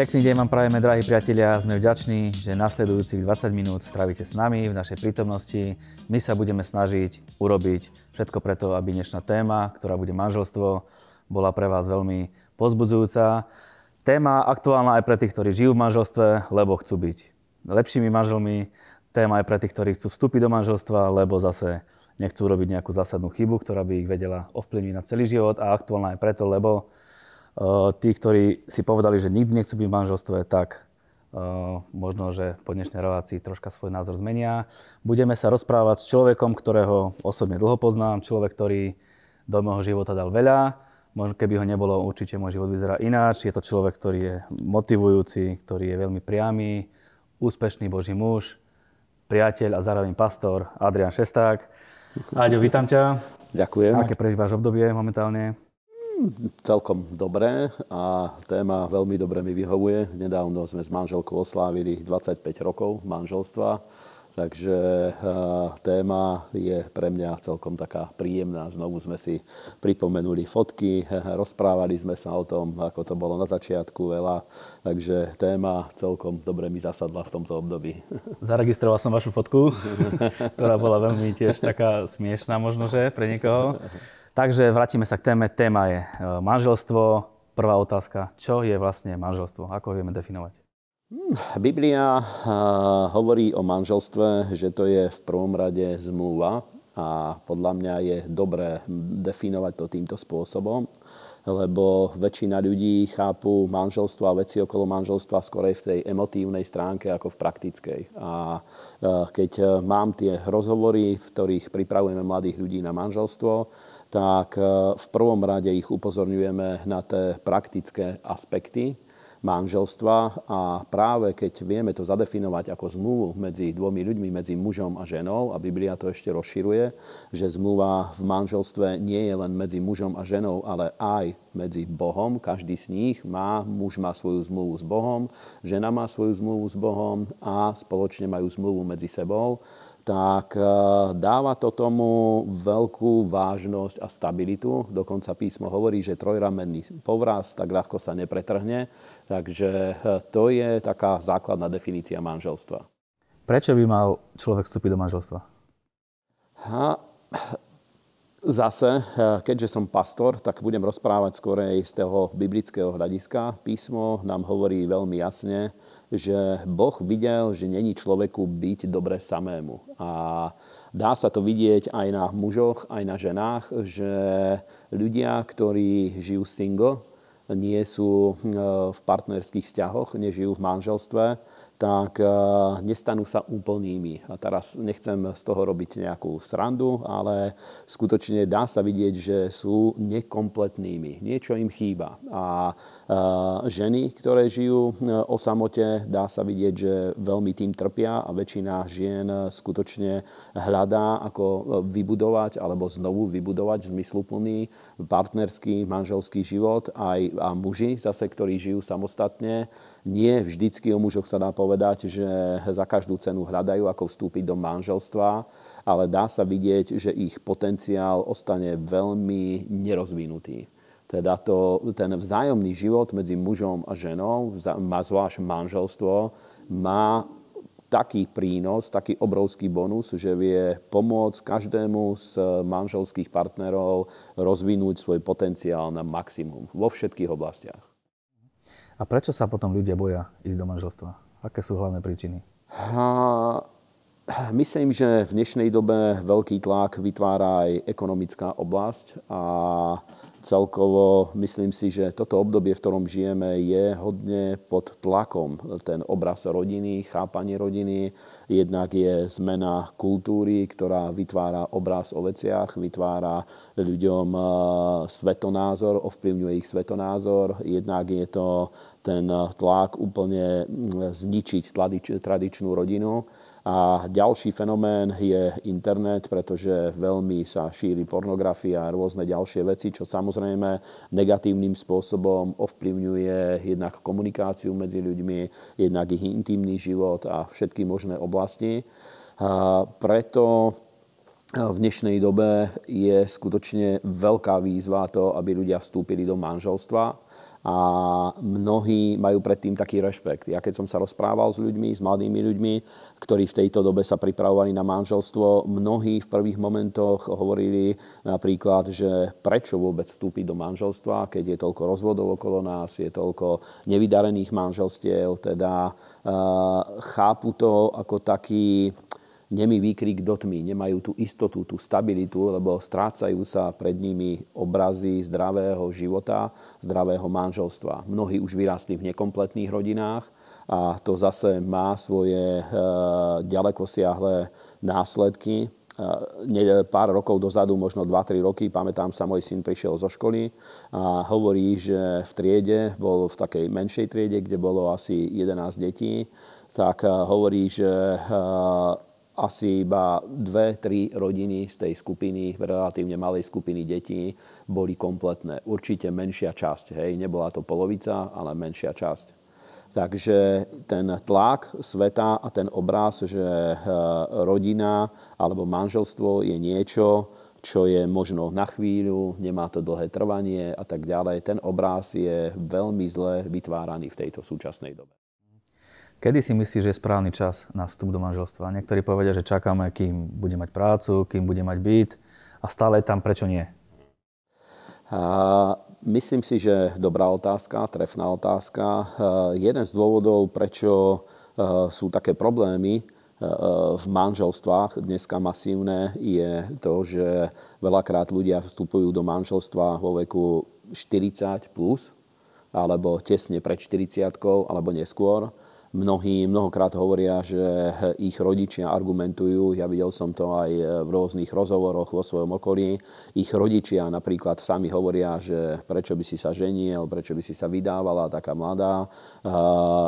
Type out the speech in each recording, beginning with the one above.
Pekný deň vám prajeme, drahí priatelia. Sme vďační, že nasledujúcich 20 minút strávite s nami v našej prítomnosti. My sa budeme snažiť urobiť všetko preto, aby dnešná téma, ktorá bude manželstvo, bola pre vás veľmi pozbudzujúca. Téma aktuálna aj pre tých, ktorí žijú v manželstve, lebo chcú byť lepšími manželmi. Téma aj pre tých, ktorí chcú vstúpiť do manželstva, lebo zase nechcú robiť nejakú zásadnú chybu, ktorá by ich vedela ovplyvniť na celý život a aktuálna aj preto, lebo Eh, tí, ktorí si povedali, že nikdy nechcú byť v manželstve, tak eh, možno, že po dnešnej relácii troška svoj názor zmenia. Budeme sa rozprávať s človekom, ktorého osobne dlho poznám, človek, ktorý do môjho života dal veľa. Možno keby ho nebolo, určite môj život vyzerá ináč. Je to človek, ktorý je motivujúci, ktorý je veľmi priamy, úspešný Boží muž, priateľ a zároveň pastor Adrian Šesták. Áďo, vítam ťa. Ďakujem. Aké prežíváš obdobie momentálne? celkom dobré a téma veľmi dobre mi vyhovuje. Nedávno sme s manželkou oslávili 25 rokov manželstva, takže eh, téma je pre mňa celkom taká príjemná. Znovu sme si pripomenuli fotky, rozprávali sme sa o tom, ako to bolo na začiatku veľa, takže téma celkom dobre mi zasadla v tomto období. Zaregistroval som vašu fotku, ktorá bola veľmi tiež taká smiešná možnože pre niekoho. Takže vrátime sa k téme. Téma je e, manželstvo. Prvá otázka, čo je vlastne manželstvo? Ako ho vieme definovať? Hm, Biblia e, hovorí o manželstve, že to je v prvom rade zmluva a podľa mňa je dobré definovať to týmto spôsobom, lebo väčšina ľudí chápu manželstvo a veci okolo manželstva skorej v tej emotívnej stránke ako v praktickej. A e, keď mám tie rozhovory, v ktorých pripravujeme mladých ľudí na manželstvo, tak e, v prvom rade ich upozorňujeme na tie praktické aspekty manželstva a práve keď vieme to zadefinovať ako zmluvu medzi dvomi ľuďmi, medzi mužom a ženou, a Biblia to ešte rozširuje, že zmluva v manželstve nie je len medzi mužom a ženou, ale aj medzi Bohom. Každý z nich má, muž má svoju zmluvu s Bohom, žena má svoju zmluvu s Bohom a spoločne majú zmluvu medzi sebou tak eh, dáva to tomu veľkú vážnosť a stabilitu. Dokonca písmo hovorí, že trojramenný povraz tak ľahko sa nepretrhne. Takže eh, to je taká základná definícia manželstva. Prečo by mal človek vstúpiť do manželstva? Ha, Zase, eh, keďže som pastor, tak budem rozprávať skorej z toho biblického hľadiska. Písmo nám hovorí veľmi jasne, že Boh videl, že není človeku byť dobre samému. A dá sa to vidieť aj na mužoch, aj na ženách, že ľudia, ktorí žijú single, nie sú eh, v partnerských vzťahoch, nežijú v manželstve, tak eh, nestanú sa úplnými. A teraz nechcem z toho robiť nejakú srandu, ale skutočne dá sa vidieť, že sú nekompletnými. Niečo im chýba. A eh, ženy, ktoré žijú eh, o samote, dá sa vidieť, že veľmi tým trpia a väčšina žien skutočne hľadá, ako vybudovať alebo znovu vybudovať zmysluplný partnerský, manželský život. Aj, a muži zase, ktorí žijú samostatne, nie vždycky o mužoch sa dá povedať, povedať, že za každú cenu hľadajú, ako vstúpiť do manželstva, ale dá sa vidieť, že ich potenciál ostane veľmi nerozvinutý. Teda to, ten vzájomný život medzi mužom a ženou, má zvlášť manželstvo, má taký prínos, taký obrovský bonus, že vie pomôcť každému z manželských partnerov rozvinúť svoj potenciál na maximum vo všetkých oblastiach. A prečo sa potom ľudia boja ísť do manželstva? Aké sú hlavné príčiny? A, myslím, že v dnešnej dobe veľký tlak vytvára aj ekonomická oblasť a celkovo myslím si, že toto obdobie, v ktorom žijeme, je hodne pod tlakom. Ten obraz rodiny, chápanie rodiny, jednak je zmena kultúry, ktorá vytvára obraz o veciach, vytvára ľuďom e, svetonázor, ovplyvňuje ich svetonázor. Jednak je to ten tlak úplne zničiť tradičnú rodinu a ďalší fenomén je internet, pretože veľmi sa šíri pornografia a rôzne ďalšie veci, čo samozrejme negatívnym spôsobom ovplyvňuje jednak komunikáciu medzi ľuďmi, jednak ich intimný život a všetky možné oblasti. A preto v dnešnej dobe je skutočne veľká výzva to, aby ľudia vstúpili do manželstva a mnohí majú predtým taký rešpekt. Ja keď som sa rozprával s ľuďmi, s mladými ľuďmi, ktorí v tejto dobe sa pripravovali na manželstvo, mnohí v prvých momentoch hovorili napríklad, že prečo vôbec vstúpiť do manželstva, keď je toľko rozvodov okolo nás, je toľko nevydarených manželstiev, teda eh, chápu to ako taký nemý výkrik do tmy, nemajú tú istotu, tú stabilitu, lebo strácajú sa pred nimi obrazy zdravého života, zdravého manželstva. Mnohí už vyrástli v nekompletných rodinách a to zase má svoje e, ďalekosiahle následky. E, pár rokov dozadu, možno 2-3 roky, pamätám sa, môj syn prišiel zo školy a hovorí, že v triede, bol v takej menšej triede, kde bolo asi 11 detí, tak e, hovorí, že e, asi iba dve, tri rodiny z tej skupiny, relatívne malej skupiny detí, boli kompletné. Určite menšia časť, hej, nebola to polovica, ale menšia časť. Takže ten tlak sveta a ten obraz, že e, rodina alebo manželstvo je niečo, čo je možno na chvíľu, nemá to dlhé trvanie a tak ďalej, ten obraz je veľmi zle vytváraný v tejto súčasnej dobe. Kedy si myslíš, že je správny čas na vstup do manželstva? Niektorí povedia, že čakáme, kým bude mať prácu, kým bude mať byt a stále je tam, prečo nie? A, myslím si, že dobrá otázka, trefná otázka. A, jeden z dôvodov, prečo a, sú také problémy, v manželstvách dneska masívne je to, že veľakrát ľudia vstupujú do manželstva vo veku 40 plus, alebo tesne pred 40 alebo neskôr Mnohí mnohokrát hovoria, že ich rodičia argumentujú, ja videl som to aj e, v rôznych rozhovoroch vo svojom okolí, ich rodičia napríklad sami hovoria, že prečo by si sa ženil, prečo by si sa vydávala taká mladá,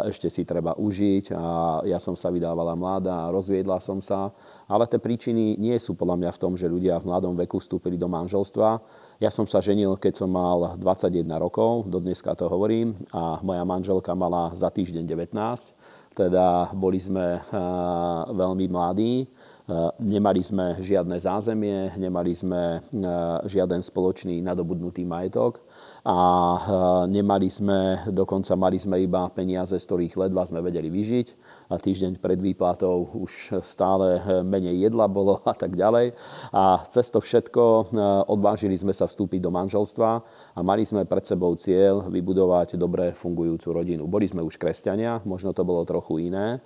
ešte si treba užiť a ja som sa vydávala mladá, rozviedla som sa, ale tie príčiny nie sú podľa mňa v tom, že ľudia v mladom veku vstúpili do manželstva, ja som sa ženil, keď som mal 21 rokov, do dneska to hovorím, a moja manželka mala za týždeň 19, teda boli sme eh, veľmi mladí. Eh, nemali sme žiadne zázemie, nemali sme eh, žiaden spoločný nadobudnutý majetok a e, nemali sme, dokonca mali sme iba peniaze, z ktorých ledva sme vedeli vyžiť a týždeň pred výplatou už stále e, menej jedla bolo a tak ďalej. A cez to všetko e, odvážili sme sa vstúpiť do manželstva a mali sme pred sebou cieľ vybudovať dobre fungujúcu rodinu. Boli sme už kresťania, možno to bolo trochu iné,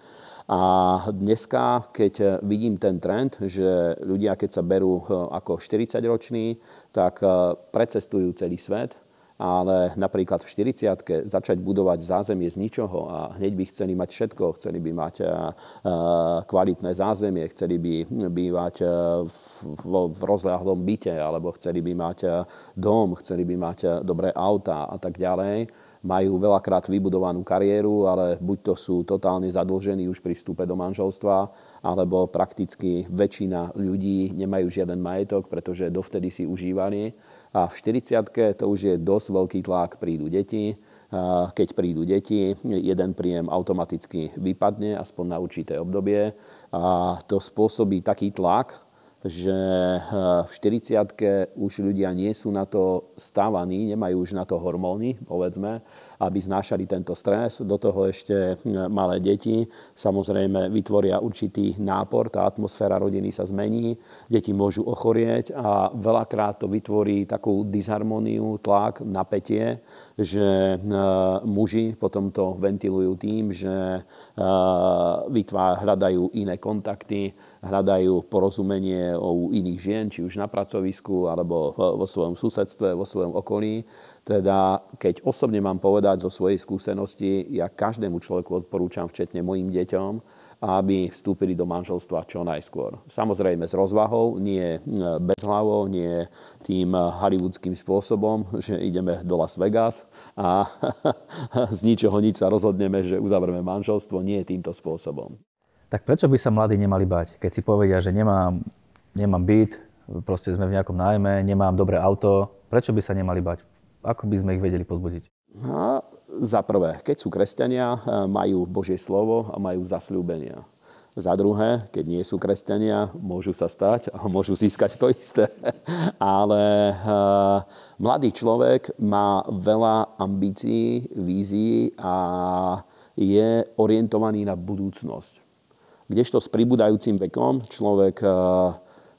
a dneska, keď vidím ten trend, že ľudia, keď sa berú ako 40-roční, tak precestujú celý svet, ale napríklad v 40 začať budovať zázemie z ničoho a hneď by chceli mať všetko, chceli by mať eh, eh, kvalitné zázemie, chceli by bývať eh, v rozľahlom byte, alebo chceli by mať dom, chceli by mať dobré auta a tak ďalej majú veľakrát vybudovanú kariéru, ale buď to sú totálne zadlžení už pri vstupe do manželstva, alebo prakticky väčšina ľudí nemajú žiaden majetok, pretože dovtedy si užívali a v 40 to už je dosť veľký tlak, prídu deti. Keď prídu deti, jeden príjem automaticky vypadne, aspoň na určité obdobie. A to spôsobí taký tlak, že e, v 40 už ľudia nie sú na to stávaní, nemajú už na to hormóny, povedzme, aby znášali tento stres. Do toho ešte e, malé deti samozrejme vytvoria určitý nápor, tá atmosféra rodiny sa zmení, deti môžu ochorieť a veľakrát to vytvorí takú disharmoniu, tlak, napätie, že e, muži potom to ventilujú tým, že e, hľadajú iné kontakty, hľadajú porozumenie u iných žien, či už na pracovisku alebo vo svojom susedstve, vo svojom okolí. Teda, keď osobne mám povedať zo svojej skúsenosti, ja každému človeku odporúčam, včetne mojim deťom, aby vstúpili do manželstva čo najskôr. Samozrejme s rozvahou, nie e, hlavou, nie tým e, hollywoodským spôsobom, že ideme do Las Vegas a z ničoho nič sa rozhodneme, že uzavreme manželstvo, nie týmto spôsobom. Tak prečo by sa mladí nemali bať, keď si povedia, že nemám, nemám byt, proste sme v nejakom nájme, nemám dobré auto, prečo by sa nemali bať? ako by sme ich vedeli pozbudiť? No, za prvé, keď sú kresťania, eh, majú Božie slovo a majú zasľúbenia. Za druhé, keď nie sú kresťania, môžu sa stať a môžu získať to isté. Ale eh, mladý človek má veľa ambícií, vízií a je orientovaný na budúcnosť. Kdežto s pribúdajúcim vekom človek eh,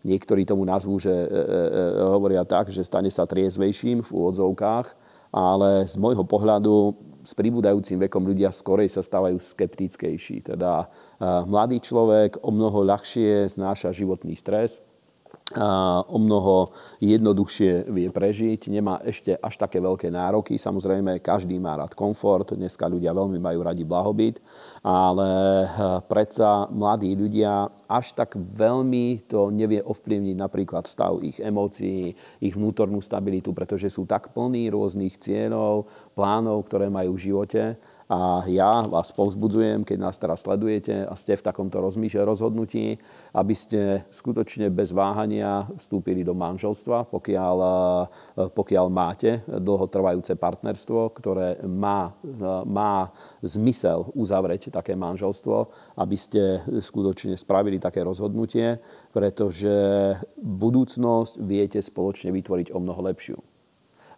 niektorí tomu nazvú, že e, e, e, hovoria tak, že stane sa triezvejším v úvodzovkách, ale z môjho pohľadu s pribúdajúcim vekom ľudia skorej sa stávajú skeptickejší. Teda e, mladý človek o mnoho ľahšie znáša životný stres, a o mnoho jednoduchšie vie prežiť, nemá ešte až také veľké nároky. Samozrejme, každý má rád komfort, dneska ľudia veľmi majú radi blahobyt, ale eh, predsa mladí ľudia až tak veľmi to nevie ovplyvniť napríklad stav ich emócií, ich vnútornú stabilitu, pretože sú tak plní rôznych cieľov, plánov, ktoré majú v živote, a ja vás povzbudzujem, keď nás teraz sledujete a ste v takomto rozmýšľe rozhodnutí, aby ste skutočne bez váhania vstúpili do manželstva, pokiaľ, eh, pokiaľ máte dlhotrvajúce partnerstvo, ktoré má, eh, má zmysel uzavrieť také manželstvo, aby ste skutočne spravili také rozhodnutie, pretože budúcnosť viete spoločne vytvoriť o mnoho lepšiu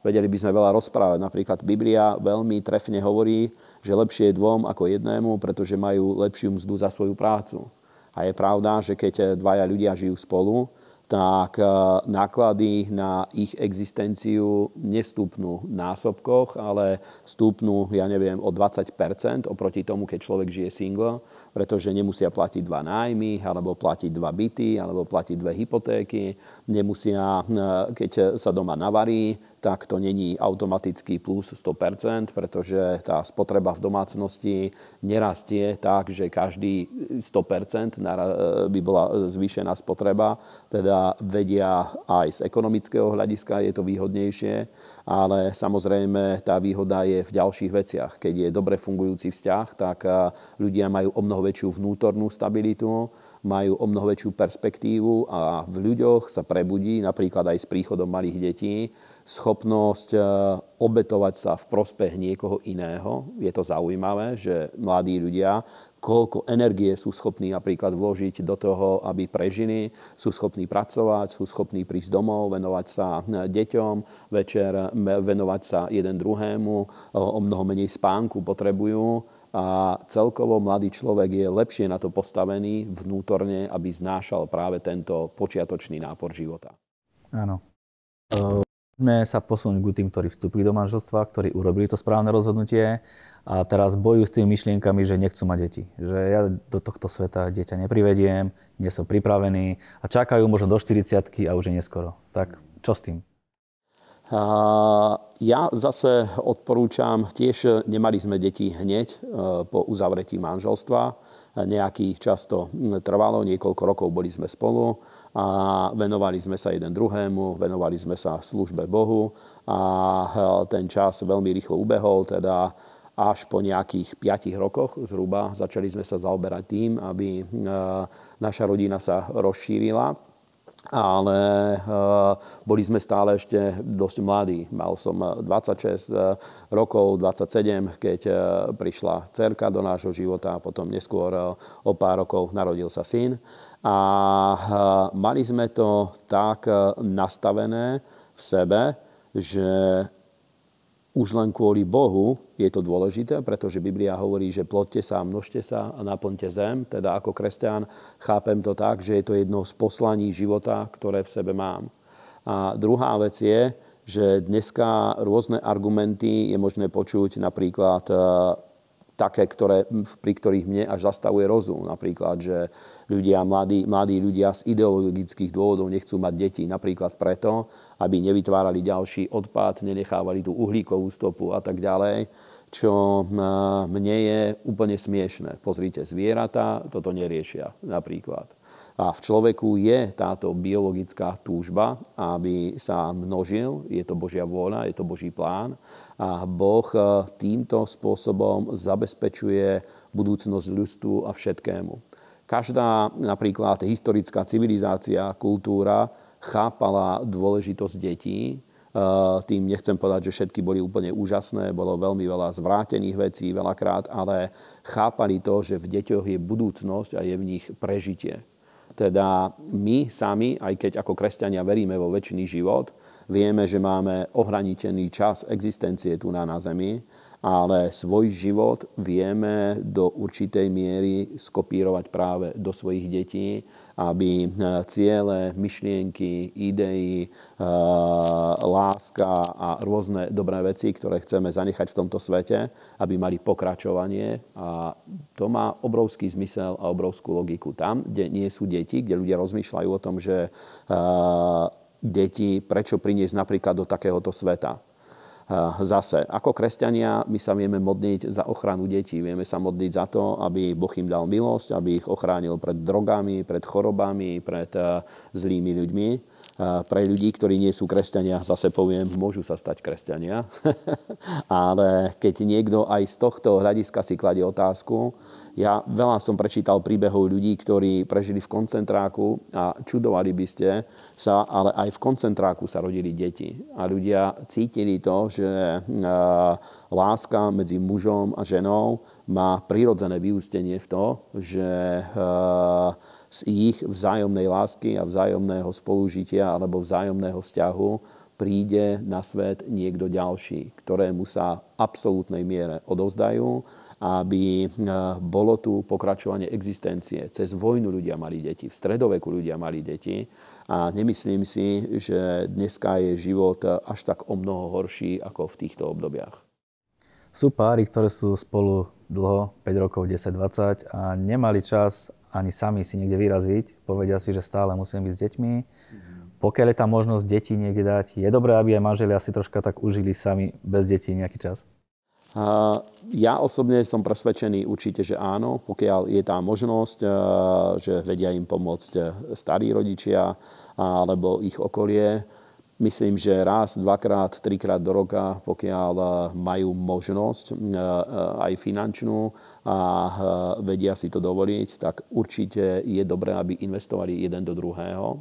vedeli by sme veľa rozprávať. Napríklad Biblia veľmi trefne hovorí, že lepšie je dvom ako jednému, pretože majú lepšiu mzdu za svoju prácu. A je pravda, že keď eh, dvaja ľudia žijú spolu, tak eh, náklady na ich existenciu nestúpnú v násobkoch, ale stúpnú, ja neviem, o 20 oproti tomu, keď človek žije single, pretože nemusia platiť dva nájmy, alebo platiť dva byty, alebo platiť dve hypotéky, nemusia, eh, keď sa doma navarí, tak to není automatický plus 100%, pretože tá spotreba v domácnosti nerastie tak, že každý 100% e, by bola zvýšená spotreba. Teda vedia aj z ekonomického hľadiska, je to výhodnejšie, ale samozrejme tá výhoda je v ďalších veciach. Keď je dobre fungujúci vzťah, tak e, ľudia majú o mnoho väčšiu vnútornú stabilitu, majú o mnoho väčšiu perspektívu a v ľuďoch sa prebudí napríklad aj s príchodom malých detí schopnosť eh, obetovať sa v prospech niekoho iného. Je to zaujímavé, že mladí ľudia koľko energie sú schopní napríklad vložiť do toho, aby prežili, sú schopní pracovať, sú schopní prísť domov, venovať sa eh, deťom, večer venovať sa jeden druhému, eh, o mnoho menej spánku potrebujú a celkovo mladý človek je lepšie na to postavený vnútorne, aby znášal práve tento počiatočný nápor života. Áno. Poďme sa posunúť k tým, ktorí vstúpili do manželstva, ktorí urobili to správne rozhodnutie a teraz bojujú s tými myšlienkami, že nechcú mať deti. Že ja do tohto sveta dieťa neprivediem, nie som pripravený a čakajú možno do 40 a už je neskoro. Tak čo s tým? Ja zase odporúčam, tiež nemali sme deti hneď e, po uzavretí manželstva. Nejaký často trvalo, niekoľko rokov boli sme spolu a venovali sme sa jeden druhému, venovali sme sa službe Bohu a e, ten čas veľmi rýchlo ubehol, teda až po nejakých 5 rokoch zhruba začali sme sa zaoberať tým, aby e, naša rodina sa rozšírila ale e, boli sme stále ešte dosť mladí. Mal som 26 rokov, 27, keď prišla cerka do nášho života, a potom neskôr o pár rokov narodil sa syn. A e, mali sme to tak e, nastavené v sebe, že už len kvôli Bohu je to dôležité, pretože Biblia hovorí, že plotte sa, množte sa a naplňte zem. Teda ako kresťan chápem to tak, že je to jedno z poslaní života, ktoré v sebe mám. A druhá vec je, že dneska rôzne argumenty je možné počuť napríklad e, také, ktoré, pri ktorých mne až zastavuje rozum. Napríklad, že ľudia, mladí, mladí ľudia z ideologických dôvodov nechcú mať deti. Napríklad preto, aby nevytvárali ďalší odpad, nenechávali tú uhlíkovú stopu a tak ďalej čo mne je úplne smiešne. Pozrite, zvieratá toto neriešia napríklad. A v človeku je táto biologická túžba, aby sa množil. Je to Božia vôľa, je to Boží plán. A Boh e, týmto spôsobom zabezpečuje budúcnosť ľudstvu a všetkému. Každá napríklad historická civilizácia, kultúra chápala dôležitosť detí, e, tým nechcem povedať, že všetky boli úplne úžasné, bolo veľmi veľa zvrátených vecí veľakrát, ale chápali to, že v deťoch je budúcnosť a je v nich prežitie. Teda my sami, aj keď ako kresťania veríme vo väčší život, vieme, že máme ohraničený čas existencie tu na, na Zemi, ale svoj život vieme do určitej miery skopírovať práve do svojich detí, aby e, ciele, myšlienky, idei, e, láska a rôzne dobré veci, ktoré chceme zanechať v tomto svete, aby mali pokračovanie. A to má obrovský zmysel a obrovskú logiku. Tam, kde nie sú deti, kde ľudia rozmýšľajú o tom, že e, deti, prečo priniesť napríklad do takéhoto sveta Eh, zase, ako kresťania, my sa vieme modliť za ochranu detí, vieme sa modliť za to, aby Boh im dal milosť, aby ich ochránil pred drogami, pred chorobami, pred eh, zlými ľuďmi. Eh, pre ľudí, ktorí nie sú kresťania, zase poviem, môžu sa stať kresťania. Ale keď niekto aj z tohto hľadiska si kladie otázku, ja veľa som prečítal príbehov ľudí, ktorí prežili v koncentráku a čudovali by ste sa, ale aj v koncentráku sa rodili deti. A ľudia cítili to, že e, láska medzi mužom a ženou má prirodzené vyústenie v to, že e, z ich vzájomnej lásky a vzájomného spolužitia alebo vzájomného vzťahu príde na svet niekto ďalší, ktorému sa v absolútnej miere odovzdajú aby e, bolo tu pokračovanie existencie. Cez vojnu ľudia mali deti, v stredoveku ľudia mali deti a nemyslím si, že dneska je život až tak o mnoho horší ako v týchto obdobiach. Sú páry, ktoré sú spolu dlho, 5 rokov, 10, 20 a nemali čas ani sami si niekde vyraziť. Povedia si, že stále musím byť s deťmi. Mhm. Pokiaľ je tá možnosť detí niekde dať, je dobré, aby aj manželia si troška tak užili sami bez detí nejaký čas? Ja osobne som presvedčený určite, že áno, pokiaľ je tá možnosť, e, že vedia im pomôcť e, starí rodičia alebo ich okolie. Myslím, že raz, dvakrát, trikrát do roka, pokiaľ e, majú možnosť aj finančnú a vedia si to dovoliť, tak určite je dobré, aby investovali jeden do druhého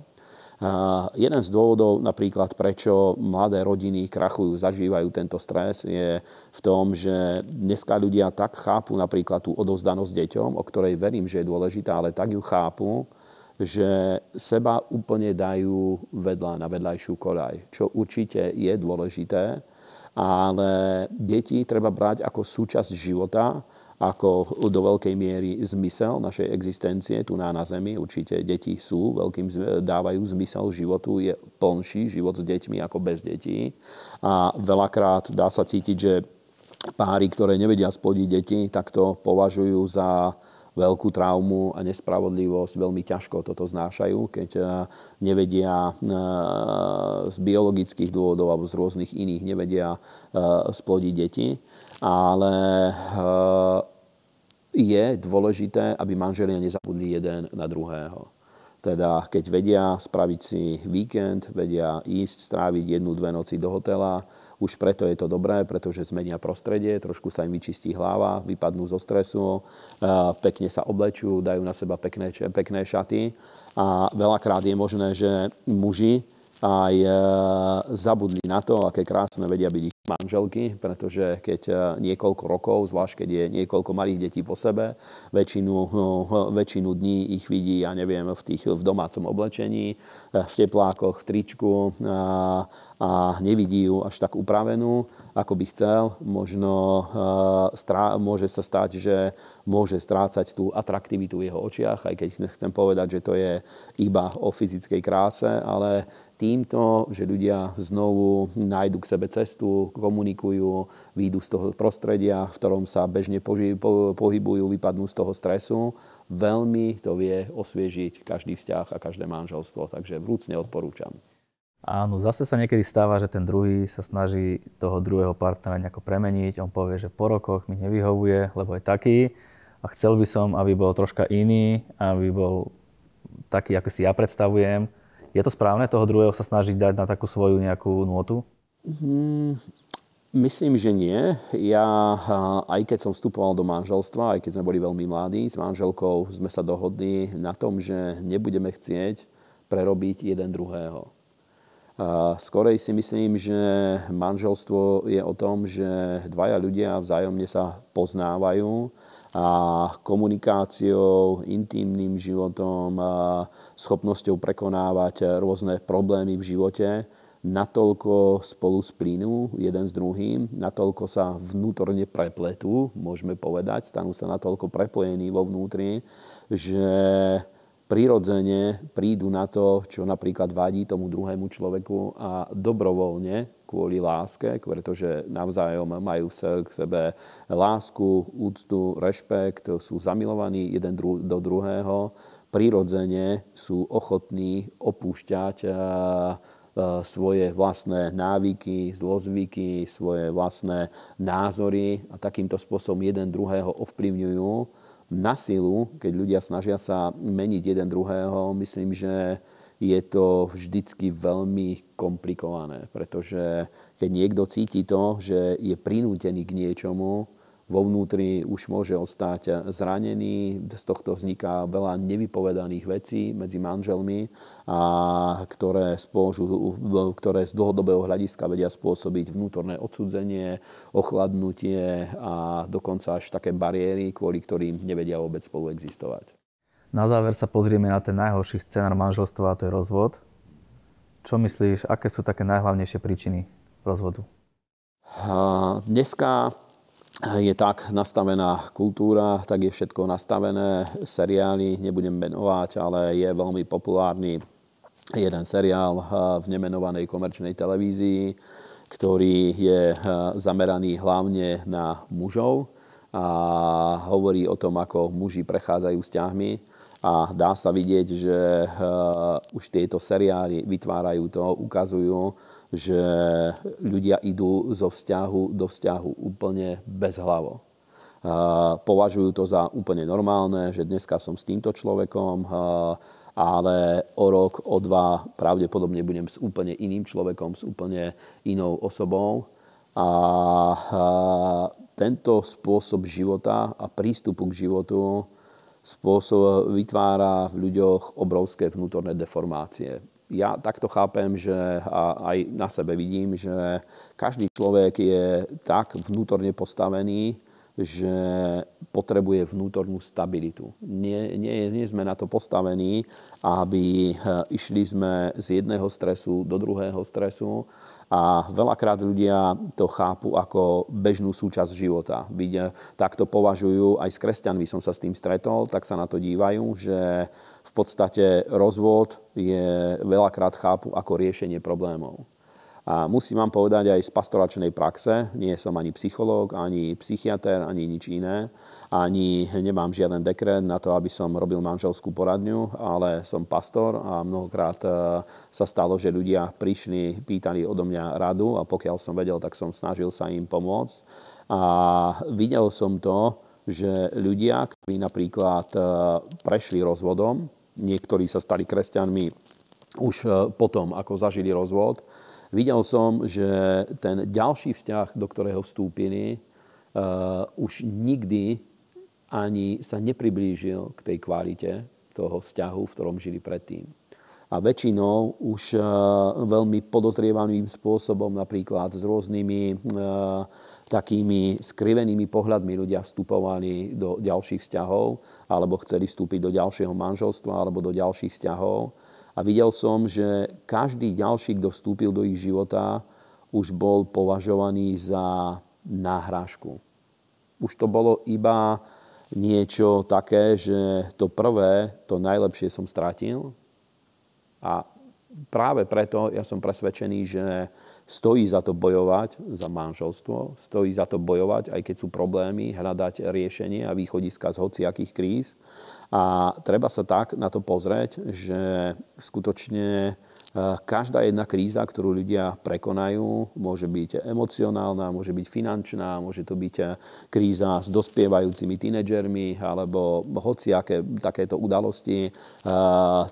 Jeden z dôvodov napríklad, prečo mladé rodiny krachujú, zažívajú tento stres, je v tom, že dneska ľudia tak chápu napríklad tú odovzdanosť deťom, o ktorej verím, že je dôležitá, ale tak ju chápu, že seba úplne dajú vedľa na vedľajšiu koľaj, čo určite je dôležité, ale deti treba brať ako súčasť života, ako do veľkej miery zmysel našej existencie tu na, na Zemi. Určite deti sú, veľkým dávajú zmysel životu, je plnší život s deťmi ako bez detí. A veľakrát dá sa cítiť, že páry, ktoré nevedia splodiť deti, tak to považujú za veľkú traumu a nespravodlivosť, veľmi ťažko toto znášajú, keď e, nevedia e, z biologických dôvodov alebo z rôznych iných nevedia e, splodiť deti ale eh, je dôležité, aby manželia nezabudli jeden na druhého. Teda keď vedia spraviť si víkend, vedia ísť, stráviť jednu, dve noci do hotela, už preto je to dobré, pretože zmenia prostredie, trošku sa im vyčistí hlava, vypadnú zo stresu, eh, pekne sa oblečú, dajú na seba pekné, pekné šaty. A veľakrát je možné, že muži aj eh, zabudli na to, aké krásne vedia byť ich manželky, pretože keď e, niekoľko rokov, zvlášť keď je niekoľko malých detí po sebe, väčšinu, no, väčšinu dní ich vidí, ja neviem, v, tých, v domácom oblečení, e, v teplákoch, v tričku a, a nevidí ju až tak upravenú, ako by chcel. Možno e, strá, môže sa stať, že môže strácať tú atraktivitu v jeho očiach, aj keď chcem povedať, že to je iba o fyzickej kráse, ale týmto, že ľudia znovu nájdu k sebe cestu, komunikujú, výjdu z toho prostredia, v ktorom sa bežne pohybujú, vypadnú z toho stresu. Veľmi to vie osviežiť každý vzťah a každé manželstvo, takže vrúcne odporúčam. Áno, zase sa niekedy stáva, že ten druhý sa snaží toho druhého partnera nejako premeniť. On povie, že po rokoch mi nevyhovuje, lebo je taký a chcel by som, aby bol troška iný, aby bol taký, ako si ja predstavujem. Je to správne toho druhého sa snažiť dať na takú svoju nejakú nôtu? Mhm. Myslím, že nie. Ja, aj keď som vstupoval do manželstva, aj keď sme boli veľmi mladí, s manželkou sme sa dohodli na tom, že nebudeme chcieť prerobiť jeden druhého. Skorej si myslím, že manželstvo je o tom, že dvaja ľudia vzájomne sa poznávajú a komunikáciou, intimným životom, schopnosťou prekonávať rôzne problémy v živote natoľko spolu splínu jeden s druhým, natoľko sa vnútorne prepletú, môžeme povedať, stanú sa natoľko prepojení vo vnútri, že prirodzene prídu na to, čo napríklad vadí tomu druhému človeku a dobrovoľne kvôli láske, pretože navzájom majú k sebe lásku, úctu, rešpekt, sú zamilovaní jeden do druhého, prirodzene sú ochotní opúšťať eh, E, svoje vlastné návyky, zlozvyky, svoje vlastné názory a takýmto spôsobom jeden druhého ovplyvňujú na silu, keď ľudia snažia sa meniť jeden druhého, myslím, že je to vždycky veľmi komplikované, pretože keď niekto cíti to, že je prinútený k niečomu, vo vnútri už môže ostať zranený, z tohto vzniká veľa nevypovedaných vecí medzi manželmi, a ktoré, spôžu, ktoré z dlhodobého hľadiska vedia spôsobiť vnútorné odsudzenie, ochladnutie a dokonca až také bariéry, kvôli ktorým nevedia vôbec spolu existovať. Na záver sa pozrieme na ten najhorší scenár manželstva, a to je rozvod. Čo myslíš, aké sú také najhlavnejšie príčiny rozvodu? Dneska je tak nastavená kultúra, tak je všetko nastavené. Seriály nebudem menovať, ale je veľmi populárny jeden seriál eh, v nemenovanej komerčnej televízii, ktorý je eh, zameraný hlavne na mužov a hovorí o tom, ako muži prechádzajú vzťahmi a dá sa vidieť, že eh, už tieto seriály vytvárajú to, ukazujú, že ľudia idú zo vzťahu do vzťahu úplne bez hlavo. Považujú to za úplne normálne, že dneska som s týmto človekom, ale o rok, o dva pravdepodobne budem s úplne iným človekom, s úplne inou osobou. A tento spôsob života a prístupu k životu spôsob, vytvára v ľuďoch obrovské vnútorné deformácie ja takto chápem, že a aj na sebe vidím, že každý človek je tak vnútorne postavený, že potrebuje vnútornú stabilitu. Nie, nie, nie sme na to postavení, aby eh, išli sme z jedného stresu do druhého stresu a veľakrát ľudia to chápu ako bežnú súčasť života. Byť, eh, tak to považujú, aj s kresťanmi som sa s tým stretol, tak sa na to dívajú, že v podstate rozvod je veľakrát chápu ako riešenie problémov. A musím vám povedať aj z pastoračnej praxe, nie som ani psychológ, ani psychiatr, ani nič iné, ani nemám žiaden dekret na to, aby som robil manželskú poradňu, ale som pastor a mnohokrát e, sa stalo, že ľudia prišli, pýtali odo mňa radu a pokiaľ som vedel, tak som snažil sa im pomôcť. A videl som to, že ľudia, ktorí napríklad e, prešli rozvodom, niektorí sa stali kresťanmi už e, potom, ako zažili rozvod, Videl som, že ten ďalší vzťah, do ktorého vstúpili, uh, eh, už nikdy ani sa nepriblížil k tej kvalite toho vzťahu, v ktorom žili predtým. A väčšinou už uh, eh, veľmi podozrievaným spôsobom, napríklad s rôznymi uh, eh, takými skrivenými pohľadmi ľudia vstupovali do ďalších vzťahov, alebo chceli vstúpiť do ďalšieho manželstva, alebo do ďalších vzťahov a videl som, že každý ďalší, kto vstúpil do ich života, už bol považovaný za náhrážku. Už to bolo iba niečo také, že to prvé, to najlepšie som stratil a práve preto ja som presvedčený, že stojí za to bojovať za manželstvo, stojí za to bojovať, aj keď sú problémy, hľadať riešenie a východiska z hociakých kríz, a treba sa tak na to pozrieť, že skutočne E, každá jedna kríza, ktorú ľudia prekonajú, môže byť emocionálna, môže byť finančná, môže to byť kríza s dospievajúcimi tínedžermi alebo hociaké takéto udalosti. E,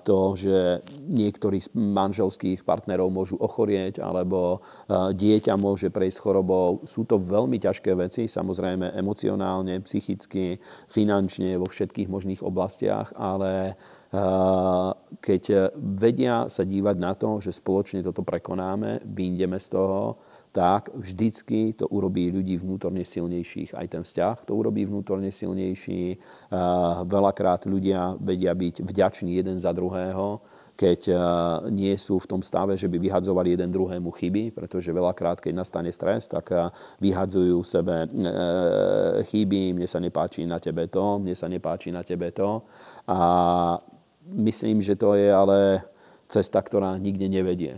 to, že niektorí z manželských partnerov môžu ochorieť alebo e, dieťa môže prejsť chorobou. Sú to veľmi ťažké veci, samozrejme emocionálne, psychicky, finančne, vo všetkých možných oblastiach, ale keď e, vedia sa dívať na to, že spoločne toto prekonáme, vyjdeme z toho, tak vždycky to urobí ľudí vnútorne silnejších. Aj ten vzťah to urobí vnútorne silnejší. Veľakrát ľudia vedia byť vďační jeden za druhého, keď e, nie sú v tom stave, že by vyhadzovali jeden druhému chyby, pretože veľakrát, keď nastane stres, tak e, vyhadzujú sebe chyby, mne sa nepáči na tebe to, mne sa nepáči na tebe to. A myslím, že to je ale cesta, ktorá nikde nevedie.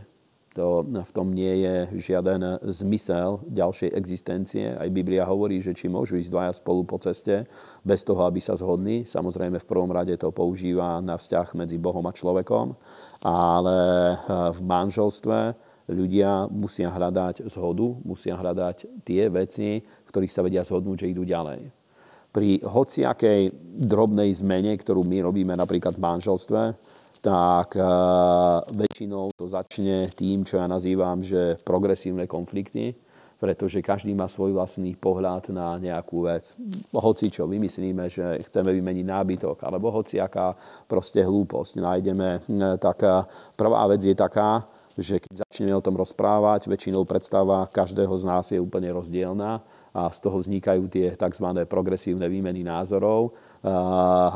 To, v tom nie je žiaden zmysel ďalšej existencie. Aj Biblia hovorí, že či môžu ísť dvaja spolu po ceste bez toho, aby sa zhodli. Samozrejme, v prvom rade to používa na vzťah medzi Bohom a človekom, ale eh, v manželstve ľudia musia hľadať zhodu, musia hľadať tie veci, v ktorých sa vedia zhodnúť, že idú ďalej pri hociakej drobnej zmene, ktorú my robíme napríklad v manželstve, tak e, väčšinou to začne tým, čo ja nazývam, že progresívne konflikty, pretože každý má svoj vlastný pohľad na nejakú vec. Hoci čo vymyslíme, že chceme vymeniť nábytok, alebo hociaká proste hlúposť nájdeme. E, tak e, prvá vec je taká, že keď začneme o tom rozprávať, väčšinou predstava každého z nás je úplne rozdielná a z toho vznikajú tie tzv. progresívne výmeny názorov.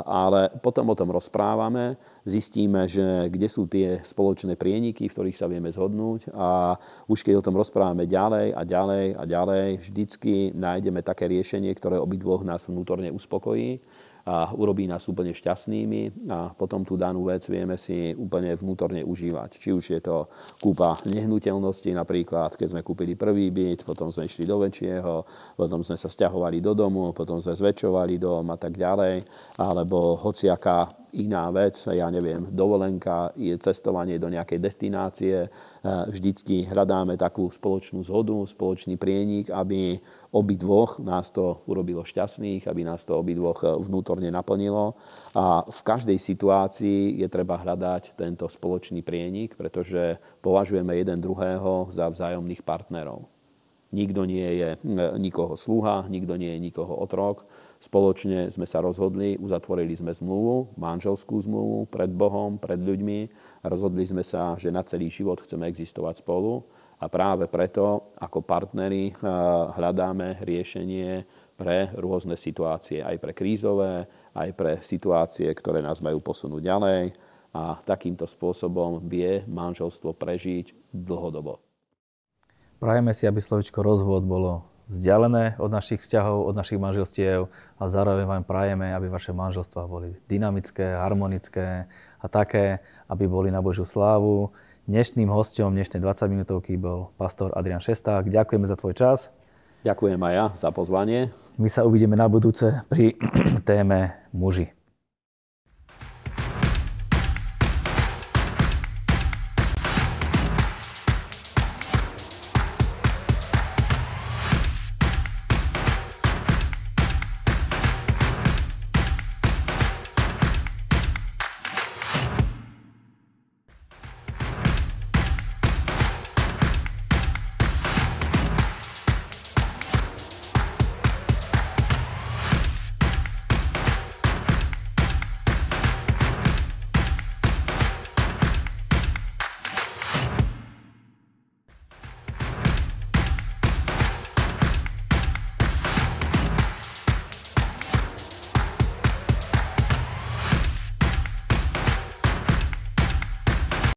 Ale potom o tom rozprávame, zistíme, že kde sú tie spoločné prieniky, v ktorých sa vieme zhodnúť a už keď o tom rozprávame ďalej a ďalej a ďalej, vždycky nájdeme také riešenie, ktoré obidvoch nás vnútorne uspokojí a urobí nás úplne šťastnými a potom tú danú vec vieme si úplne vnútorne užívať. Či už je to kúpa nehnuteľnosti, napríklad keď sme kúpili prvý byt, potom sme išli do väčšieho, potom sme sa stiahovali do domu, potom sme zväčšovali dom a tak ďalej, alebo hociaká iná vec, ja neviem, dovolenka, je cestovanie do nejakej destinácie. E, vždycky hľadáme takú spoločnú zhodu, spoločný prienik, aby obidvoch nás to urobilo šťastných, aby nás to obidvoch eh, vnútorne naplnilo. A v každej situácii je treba hľadať tento spoločný prienik, pretože považujeme jeden druhého za vzájomných partnerov. Nikto nie je hm, eh, nikoho sluha, nikto nie je nikoho otrok. Spoločne sme sa rozhodli, uzatvorili sme zmluvu, manželskú zmluvu pred Bohom, pred ľuďmi. Rozhodli sme sa, že na celý život chceme existovať spolu a práve preto ako partneri eh, hľadáme riešenie pre rôzne situácie, aj pre krízové, aj pre situácie, ktoré nás majú posunúť ďalej. A takýmto spôsobom vie manželstvo prežiť dlhodobo. Prajeme si, aby slovičko rozvod bolo vzdialené od našich vzťahov, od našich manželstiev a zároveň vám prajeme, aby vaše manželstvá boli dynamické, harmonické a také, aby boli na Božiu slávu, Dnešným hostom dnešnej 20 minútovky bol pastor Adrian Šesták. Ďakujeme za tvoj čas. Ďakujem aj ja za pozvanie. My sa uvidíme na budúce pri téme muži.